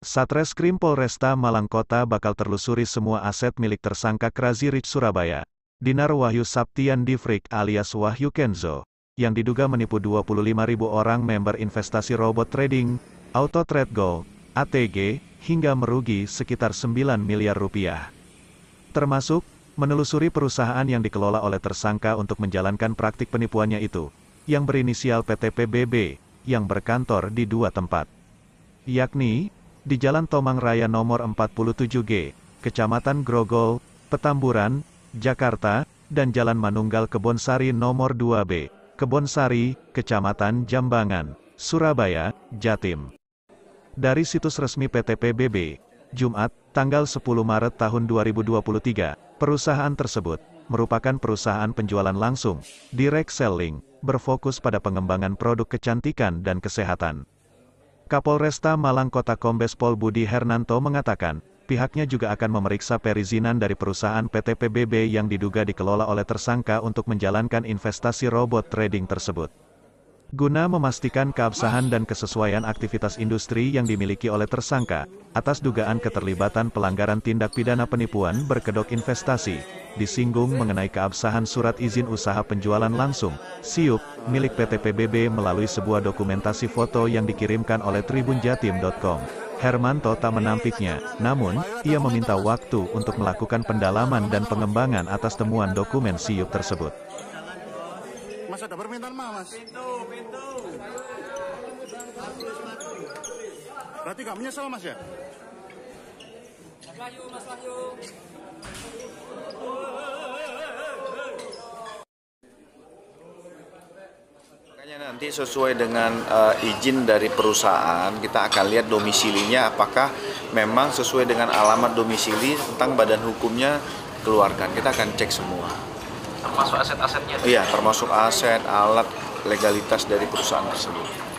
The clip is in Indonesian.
Satreskrim Polresta Malang Kota bakal terlusuri semua aset milik tersangka Crazy Rich Surabaya, Dinar Wahyu Saptian Difrik alias Wahyu Kenzo, yang diduga menipu 25.000 orang member investasi robot trading, auto trade go, ATG, hingga merugi sekitar 9 miliar rupiah. Termasuk, menelusuri perusahaan yang dikelola oleh tersangka untuk menjalankan praktik penipuannya itu, yang berinisial PT PBB, yang berkantor di dua tempat. Yakni, di Jalan Tomang Raya nomor 47G, Kecamatan Grogol, Petamburan, Jakarta, dan Jalan Manunggal Kebonsari nomor 2B, Kebonsari, Kecamatan Jambangan, Surabaya, Jatim. Dari situs resmi PT PBB, Jumat, tanggal 10 Maret tahun 2023, perusahaan tersebut merupakan perusahaan penjualan langsung, direct selling, berfokus pada pengembangan produk kecantikan dan kesehatan. Kapolresta Malang Kota Kombes Pol Budi Hernanto mengatakan, pihaknya juga akan memeriksa perizinan dari perusahaan PT PBB yang diduga dikelola oleh tersangka untuk menjalankan investasi robot trading tersebut. Guna memastikan keabsahan dan kesesuaian aktivitas industri yang dimiliki oleh tersangka, atas dugaan keterlibatan pelanggaran tindak pidana penipuan berkedok investasi, disinggung mengenai keabsahan surat izin usaha penjualan langsung, SIUP, milik PT PBB melalui sebuah dokumentasi foto yang dikirimkan oleh tribunjatim.com. Hermanto tak menampiknya, namun, ia meminta waktu untuk melakukan pendalaman dan pengembangan atas temuan dokumen SIUP tersebut. Mas ada permintaan mas? Pintu, pintu. Berarti gak menyesal mas ya? Wahyu, nanti sesuai dengan uh, izin dari perusahaan, kita akan lihat domisilinya apakah memang sesuai dengan alamat domisili tentang badan hukumnya keluarkan. Kita akan cek semua. Termasuk aset-asetnya? Iya, termasuk aset, alat, legalitas dari perusahaan tersebut.